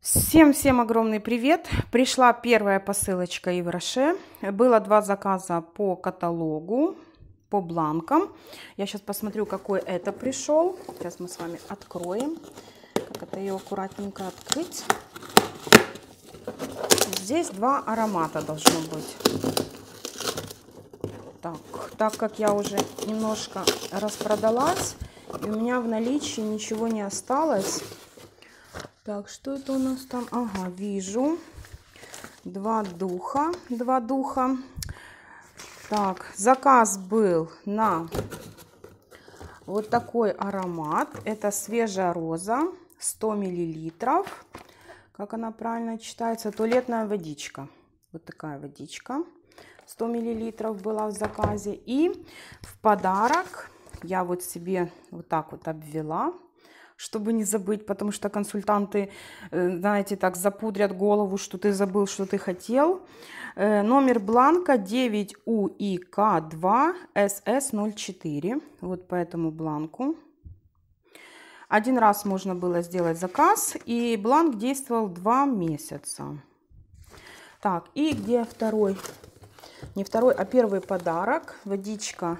Всем-всем огромный привет! Пришла первая посылочка Ивраше. Было два заказа по каталогу, по бланкам. Я сейчас посмотрю, какой это пришел. Сейчас мы с вами откроем. Как это ее аккуратненько открыть. Здесь два аромата должно быть. Так, так как я уже немножко распродалась, и у меня в наличии ничего не осталось, так, что это у нас там? Ага, вижу. Два духа. Два духа. Так, заказ был на вот такой аромат. Это свежая роза, 100 миллилитров. Как она правильно читается? Туалетная водичка. Вот такая водичка. 100 миллилитров была в заказе. И в подарок я вот себе вот так вот обвела чтобы не забыть, потому что консультанты, э, знаете, так запудрят голову, что ты забыл, что ты хотел. Э, номер бланка 9УИК2СС04, вот по этому бланку. Один раз можно было сделать заказ, и бланк действовал два месяца. Так, и где второй? Не второй, а первый подарок. Водичка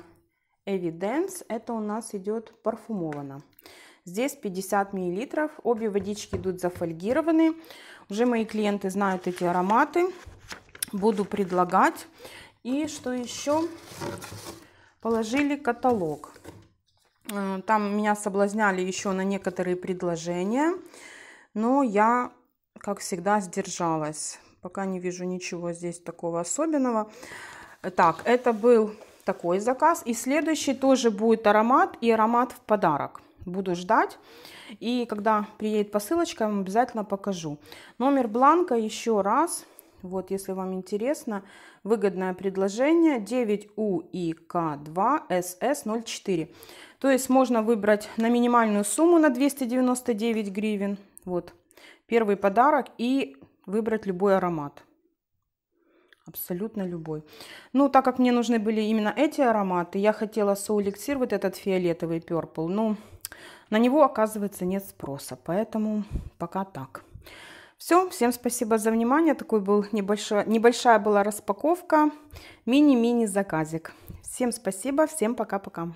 Evidence. Это у нас идет парфумовано. Здесь 50 мл. Обе водички идут зафольгированные. Уже мои клиенты знают эти ароматы. Буду предлагать. И что еще? Положили каталог. Э, там меня соблазняли еще на некоторые предложения. Но я, как всегда, сдержалась. Пока не вижу ничего здесь такого особенного. Так, это был такой заказ. И следующий тоже будет аромат и аромат в подарок буду ждать. И когда приедет посылочка, я вам обязательно покажу. Номер бланка еще раз. Вот, если вам интересно, выгодное предложение 9УИК2СС04. То есть можно выбрать на минимальную сумму на 299 гривен. Вот, первый подарок и выбрать любой аромат. Абсолютно любой. Ну, так как мне нужны были именно эти ароматы, я хотела соуликсировать этот фиолетовый перпл. Ну, но на него, оказывается, нет спроса. Поэтому пока так. Все, всем спасибо за внимание. Такой был небольшой небольшая была распаковка. Мини-мини заказик. Всем спасибо, всем пока-пока.